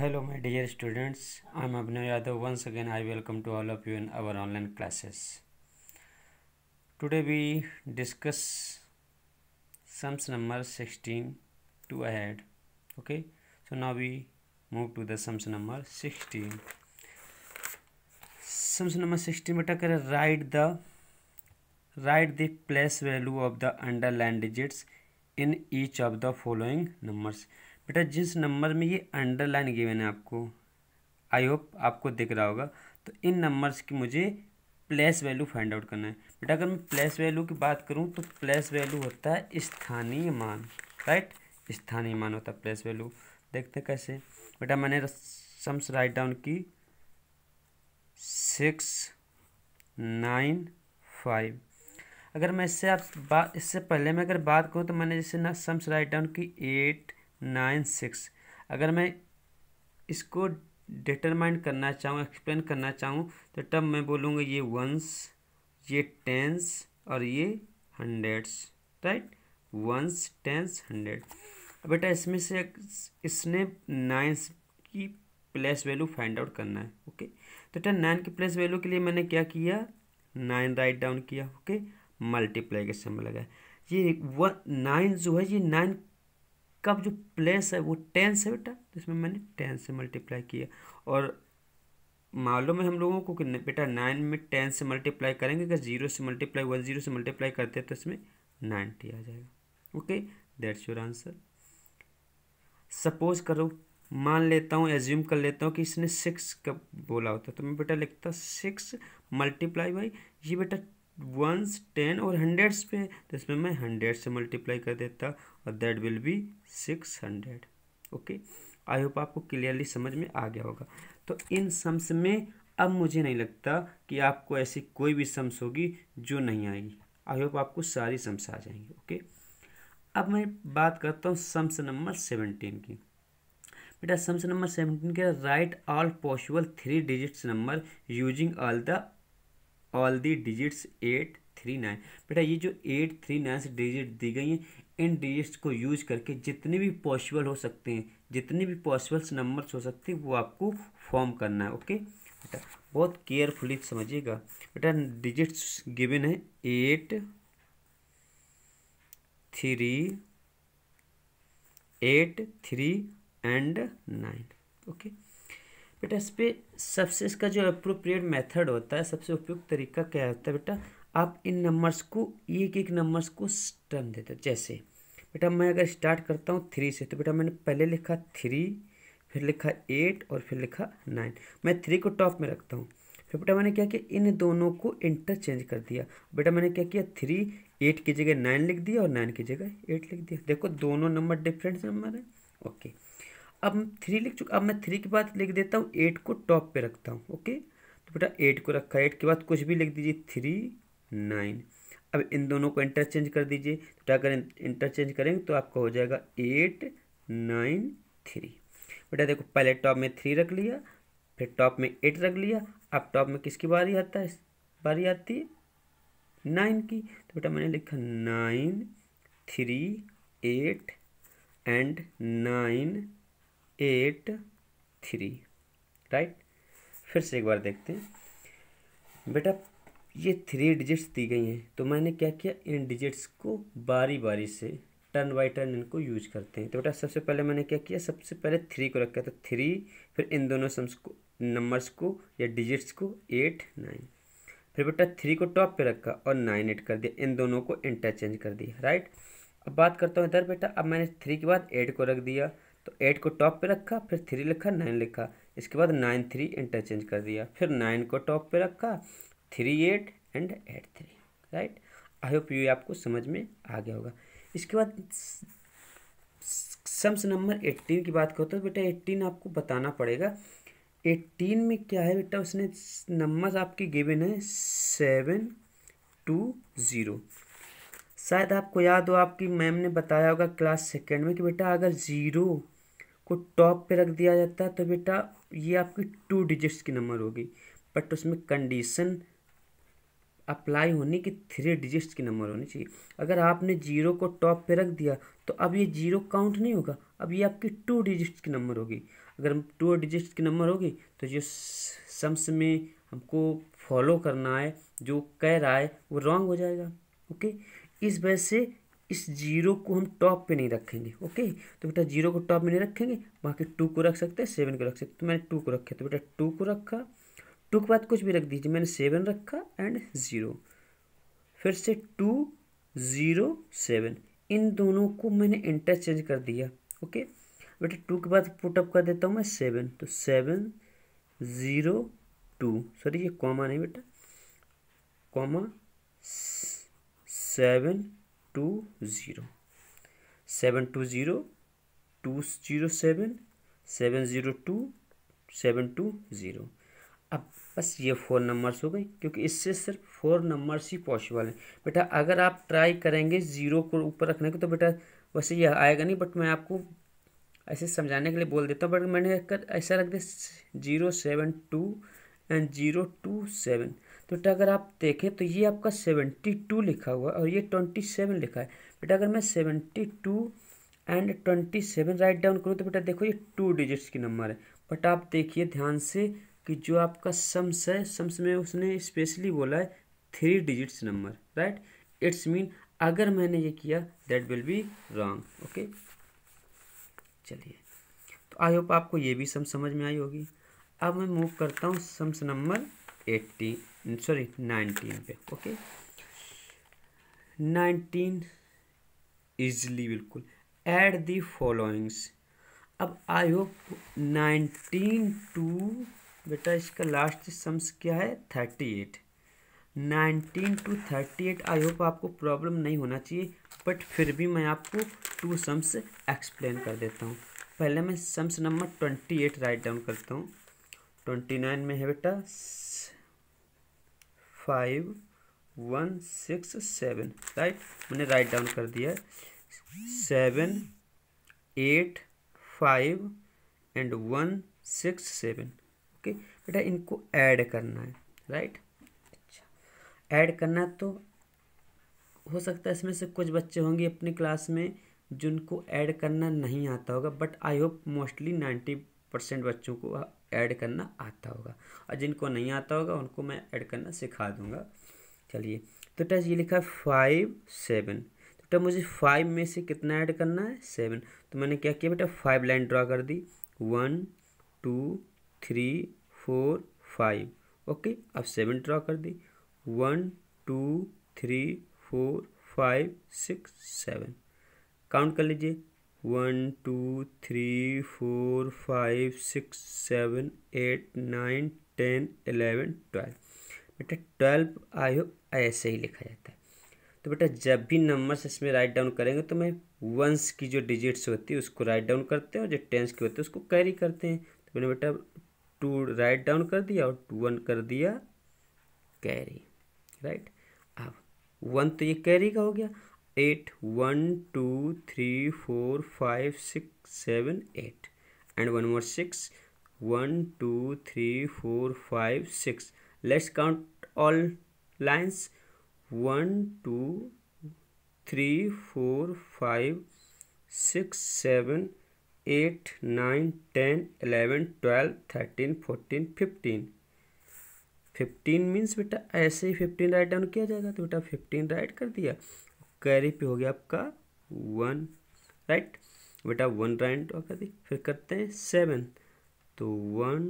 hello my dear students i'm abhinay yadav once again i welcome to all of you in our online classes today we discuss sums number 16 to ahead okay so now we move to the sums number 16 sums number 16 beta kare write the write the place value of the underlined digits in each of the following numbers बेटा जिस number में ये underline given है आपको आई hope आपको दिख रहा होगा तो इन नंबर्स की मुझे प्लेस वैल्यू फाइंड आउट करना है बेटा अगर मैं प्लेस वैल्यू की बात करूँ तो प्लेस वैल्यू होता है स्थानीय मान राइट स्थानीय मान होता है प्लेस वैल्यू देखते कैसे बेटा मैंने सम्स राइट डाउन की सिक्स नाइन फाइव अगर मैं इससे आप बात इससे पहले मैं अगर बात करूँ तो मैंने जैसे ना सम्स राइट डाउन की एट नाइन सिक्स अगर मैं इसको डिटरमाइन करना चाहूँ एक्सप्लेन करना चाहूँ तो तब मैं बोलूँगा ये वंस ये टेंस और ये hundreds right ones tens hundred बेटा इसमें से इसने नाइन्स की प्लेस वैल्यू फाइंड आउट करना है ओके तो बेटा नाइन की प्लेस वैल्यू के लिए मैंने क्या किया नाइन राइट डाउन किया ओके मल्टीप्लाई के सिंबल लगाया ये वन नाइन जो है ये नाइन कब जो प्लेस है वो टेंस है बेटा तो इसमें मैंने टेन से मल्टीप्लाई किया और मालूम है हम लोगों को कि बेटा नाइन में टेन से मल्टीप्लाई करेंगे अगर जीरो से मल्टीप्लाई वन जीरो से मल्टीप्लाई करते हैं तो इसमें नाइन्टी आ जाएगा okay that's your answer suppose करो मान लेता हूँ एज्यूम कर लेता हूँ कि इसने सिक्स का बोला होता तो मैं बेटा लिखता सिक्स मल्टीप्लाई बाई ये बेटा वंस टेन और हंड्रेड्स पे तो इसमें मैं हंड्रेड से मल्टीप्लाई कर देता और that will be six hundred okay I hope आपको क्लियरली समझ में आ गया होगा तो इन सम्स में अब मुझे नहीं लगता कि आपको ऐसी कोई भी सम्स होगी जो नहीं आएगी आई होप आपको सारी सम्स आ जाएंगी ओके अब मैं बात करता हूँ सम्स नंबर सेवनटीन की बेटा सम्स नंबर सेवनटीन के right all possible three digits number using all the all the digits eight three nine बेटा ये जो एट थ्री नाइन डिजिट दी गई हैं इन डिजिट्स को यूज करके जितने भी पॉसिबल हो सकते हैं जितने भी पॉसिबल्स नंबर्स हो सकते हैं वो आपको फॉर्म करना है ओके बेटा बहुत केयरफुली समझिएगा बेटा डिजिट्स गिवन है eight three eight three and nine okay बेटा इस पर सबसे इसका जो अप्रोप्रिएट मेथड होता है सबसे उपयुक्त तरीका क्या होता है बेटा आप इन नंबर्स को एक एक नंबर्स को टर्म देते जैसे बेटा मैं अगर स्टार्ट करता हूँ थ्री से तो बेटा मैंने पहले लिखा थ्री फिर लिखा एट और फिर लिखा नाइन मैं थ्री को टॉप में रखता हूँ फिर बेटा मैंने क्या किया इन दोनों को इंटरचेंज कर दिया बेटा मैंने क्या किया थ्री एट की जगह नाइन लिख दिया और नाइन की जगह एट लिख दिया देखो दोनों नंबर डिफरेंट नंबर है ओके अब थ्री लिख चुका अब मैं थ्री के बाद लिख देता हूँ एट को टॉप पे रखता हूँ ओके तो बेटा एट को रखा एट के बाद कुछ भी लिख दीजिए थ्री नाइन अब इन दोनों को इंटरचेंज कर दीजिए तो अगर इंटरचेंज करेंगे तो आपका हो जाएगा एट नाइन थ्री बेटा देखो पहले टॉप में थ्री रख लिया फिर टॉप में एट रख लिया अब टॉप में किसकी बारी आता है बारी आती है नाइन की तो बेटा मैंने लिखा nine three eight and nine eight three right फिर से एक बार देखते हैं बेटा ये थ्री डिजिट्स दी गई हैं तो मैंने क्या किया इन डिजिट्स को बारी बारी से टर्न बाय टर्न इनको यूज करते हैं तो बेटा सबसे पहले मैंने क्या किया सबसे पहले थ्री को रखा तो थ्री फिर इन दोनों सम्स को नंबर्स को या डिजिट्स को एट नाइन फिर बेटा थ्री को टॉप पे रखा और नाइन एट कर दिया इन दोनों को इंटरचेंज कर दिया राइट अब बात करता हूँ इधर बेटा अब मैंने थ्री के बाद एट को रख दिया तो एट को टॉप पे रखा फिर थ्री लिखा नाइन लिखा इसके बाद नाइन थ्री इंटरचेंज कर दिया फिर नाइन को टॉप पे रखा three eight and eight three right I hope you आपको समझ में आ गया होगा इसके बाद सम्स नंबर एट्टीन की बात करते तो बेटा एट्टीन आपको बताना पड़ेगा एट्टीन में क्या है बेटा उसने नंबर आपके गिवन है सेवन टू ज़ीरो शायद आपको याद हो आपकी मैम ने बताया होगा क्लास सेकेंड में कि बेटा अगर ज़ीरो को टॉप पे रख दिया जाता है तो बेटा ये आपकी टू डिजिट्स की नंबर होगी बट उसमें कंडीशन अप्लाई होने की थ्री डिजिट्स की नंबर होनी चाहिए अगर आपने जीरो को टॉप पे रख दिया तो अब ये जीरो काउंट नहीं होगा अब ये आपकी टू डिजिट्स की नंबर होगी अगर टू डिजिट्स की नंबर होगी तो जो सम्स में हमको फॉलो करना है जो कह रहा है वो रॉन्ग हो जाएगा ओके इस वजह से इस जीरो को हम टॉप पे नहीं रखेंगे ओके तो बेटा जीरो को टॉप में नहीं रखेंगे बाकी टू को रख सकते हैं सेवन को रख सकते तो मैंने टू को रखे तो बेटा टू को रखा टू के बाद कुछ भी रख दीजिए मैंने सेवन रखा एंड ज़ीरो फिर से टू ज़ीरो सेवन इन दोनों को मैंने इंटरचेंज कर दिया ओके बेटा टू के बाद पुटअप कर देता हूँ मैं सेवन तो सेवन ज़ीरो टू सॉरी ये कॉमा नहीं बेटा comma seven two zero seven two zero two zero seven seven zero two seven two zero अब बस ये फोर नंबर्स हो गए क्योंकि इससे सिर्फ फोर नंबर्स ही पॉसिबल हैं बेटा अगर आप ट्राई करेंगे ज़ीरो को ऊपर रखने को तो बेटा वैसे यह आएगा नहीं बट मैं आपको ऐसे समझाने के लिए बोल देता हूँ बट मैंने कर ऐसा रख दिया zero seven two and zero two seven तो बेटा अगर आप देखें तो ये आपका सेवेंटी टू लिखा हुआ और ये ट्वेंटी सेवन लिखा है बेटा अगर मैं seventy two and twenty seven write down करूँ तो बेटा देखो ये टू डिजिट्स की नंबर है बट आप देखिए ध्यान से कि जो आपका सम्स है सम्स में उसने स्पेशली बोला है three digits number right it's mean अगर मैंने ये किया that will be wrong okay चलिए तो आई होप आपको ये भी सम समझ में आई होगी अब मैं मूव करता हूँ sums number eighteen sorry nineteen पे ओके नाइनटीन इजली बिल्कुल एड दी फॉलोइंग्स अब आई होप नाइनटीन टू बेटा इसका लास्ट सम्स क्या है thirty eight nineteen to thirty eight I hope आपको प्रॉब्लम नहीं होना चाहिए बट फिर भी मैं आपको टू सम्स एक्सप्लेन कर देता हूँ पहले मैं sums number twenty eight write down करता हूँ ट्वेंटी नाइन में है बेटा five one six seven right मैंने राइट डाउन कर दिया seven eight five and one six seven okay बेटा इनको ऐड करना है राइट अच्छा ऐड करना तो हो सकता है इसमें से कुछ बच्चे होंगे अपनी क्लास में जिनको ऐड करना नहीं आता होगा but I hope mostly ninety percent बच्चों को ऐड करना आता होगा और जिनको नहीं आता होगा उनको मैं ऐड करना सिखा दूंगा चलिए तो बेटा ये लिखा है फाइव सेवन तो बेटा मुझे फाइव में से कितना ऐड करना है सेवन तो मैंने क्या किया बेटा फाइव लाइन ड्रा कर दी one two three four five okay अब सेवन ड्रा कर दी one two three four five six seven count कर लीजिए one two three four five six seven eight nine ten eleven twelve बेटा twelve I हो ऐसे ही लिखा जाता है तो बेटा जब भी नंबर्स इसमें राइट डाउन करेंगे तो मैं वंस की जो डिजिट्स होती है उसको राइट डाउन करते हैं और जो टेंस की होती है उसको कैरी करते हैं तो मैंने बेटा टू राइट डाउन कर दिया और टू वन कर दिया कैरी राइट अब वन तो ये कैरी का हो गया eight one two three four five six seven eight and one more six one two three four five six let's count all lines one two three four five six seven eight nine ten eleven twelve thirteen fourteen fifteen fifteen means बेटा ऐसे ही fifteen right down किया जाएगा तो बेटा fifteen right कर दिया carry पे हो गया आपका वन राइट बेटा वन राइट और कर फिर करते हैं सेवन तो one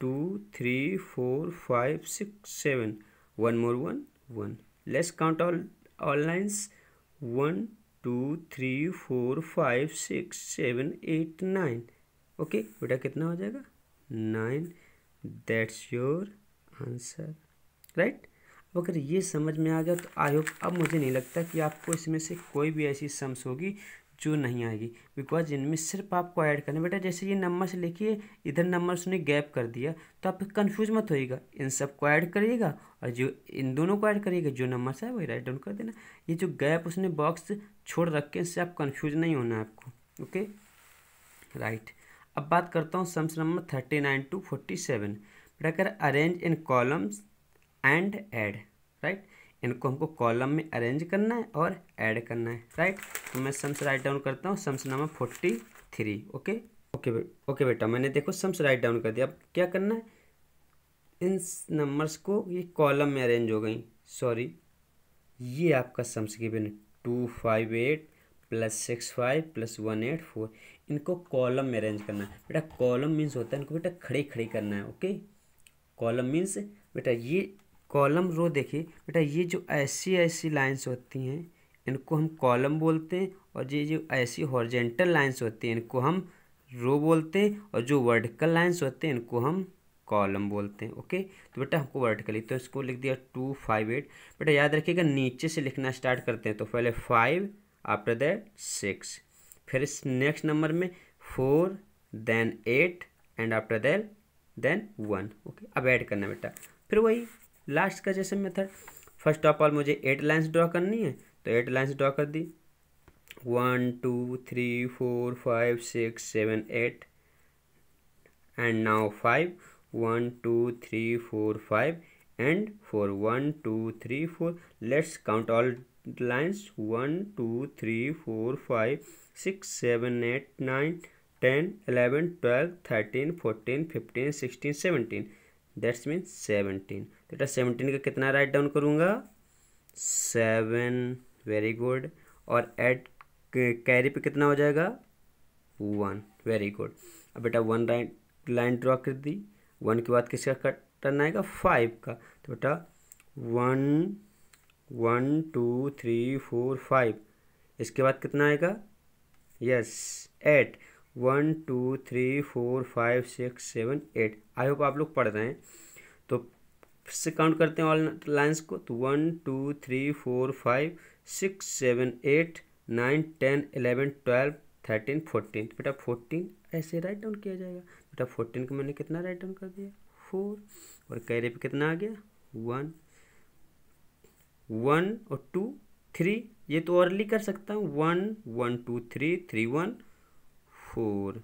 two three four five six seven one more one one less count all all lines one two three four five six seven eight nine okay बेटा कितना हो जाएगा nine that's your answer right अगर ये समझ में आ गया तो आई होप अब मुझे नहीं लगता कि आपको इसमें से कोई भी ऐसी सम्स होगी जो नहीं आएगी बिकॉज इनमें सिर्फ आपको ऐड करना बेटा जैसे ये नंबर से लिखिए इधर नंबर उसने गैप कर दिया तो आप कन्फ्यूज मत होइएगा इन सब को ऐड करिएगा और जो इन दोनों को ऐड करिएगा जो नंबर है वही राइट डाउन कर देना ये जो गैप उसने बॉक्स छोड़ रखे इससे आप कन्फ्यूज नहीं होना आपको ओके राइट अब बात करता हूँ sums number thirty nine to forty seven बेटा अगर arrange in columns and add right इनको हमको कॉलम में अरेंज करना है और ऐड करना है राइट तो मैं सम्स राइट डाउन करता हूँ sums number forty three okay okay okay बेटा मैंने देखो सम्स राइट डाउन कर दिया अब क्या करना है इन नंबर्स को ये कॉलम में अरेंज हो गई सॉरी ये आपका सम्स की बेन two five eight plus six five plus one eight four इनको कॉलम में अरेंज करना है बेटा कॉलम मीन्स होता है इनको बेटा खड़े खड़े करना है ओके कॉलम मीन्स बेटा ये कॉलम रो देखिए बेटा ये जो ऐसी ऐसी लाइन्स होती हैं इनको हम कॉलम बोलते हैं और ये जो ऐसी हॉर्जेंटल लाइन्स होती हैं इनको हम रो बोलते हैं और जो वर्टिकल लाइन्स होते हैं इनको हम कॉलम बोलते हैं ओके तो बेटा हमको वर्टिकली तो इसको लिख दिया टू फाइव एट बेटा याद रखिएगा नीचे से लिखना स्टार्ट करते हैं तो पहले फाइव आफ्टर दैट सिक्स फिर इस नेक्स्ट नंबर में four then eight and after that then one okay अब ऐड करना बेटा फिर वही लास्ट का जैसे मेथड फर्स्ट ऑफ ऑल मुझे एट लाइन्स ड्रॉ करनी है तो एट लाइन्स ड्रॉ कर दी one two three four five six seven eight and now five one two three four five and four one two three four let's count all lines one two three four five six seven eight nine ten eleven twelve thirteen fourteen fifteen sixteen seventeen that's mean seventeen बेटा seventeen का कितना write down करूँगा seven very good और eight carry पे कितना हो जाएगा one very good अब बेटा वन राइट लाइन ड्रॉ कर दी वन के बाद किसका कट टर्न आएगा फाइव का तो बेटा one one two three four five इसके बाद कितना आएगा yes eight one two three four five six seven eight I hope आप लोग पढ़ रहे हैं से काउंट करते हैं ऑल लाइन्स को तो one two three four five six seven eight nine ten eleven twelve thirteen fourteen बेटा फोर्टीन ऐसे राइट डाउन किया जाएगा बेटा फोर्टीन को मैंने कितना राइट डाउन कर दिया फोर और कैरे पे कितना आ गया वन वन और टू थ्री ये तो अर्ली कर सकता हूँ one one two three three one four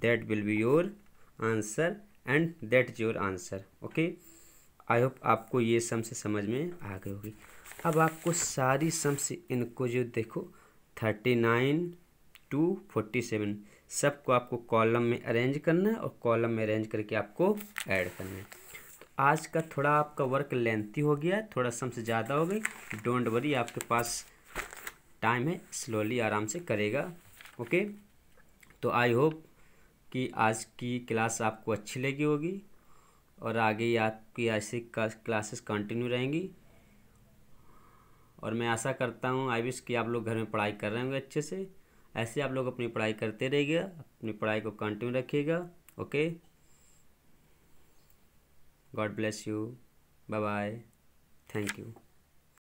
that will be your answer and that is your answer okay I hope आपको ये से समझ में आ गई होगी अब आपको सारी से इनको जो देखो thirty nine to forty seven सबको आपको कॉलम में अरेंज करना है और कॉलम में अरेंज करके आपको ऐड करना है तो आज का थोड़ा आपका वर्क लेंथी हो गया थोड़ा से ज़्यादा हो गई डोंट वरी आपके पास टाइम है स्लोली आराम से करेगा ओके तो आई होप कि आज की क्लास आपको अच्छी लगी होगी और आगे ही आपकी ऐसी क्लासेस कंटिन्यू रहेंगी और मैं आशा करता हूँ आई विश कि आप लोग घर में पढ़ाई कर रहे होंगे अच्छे से ऐसे आप लोग अपनी पढ़ाई करते रहिएगा अपनी पढ़ाई को कंटिन्यू रखिएगा okay God bless you bye bye thank you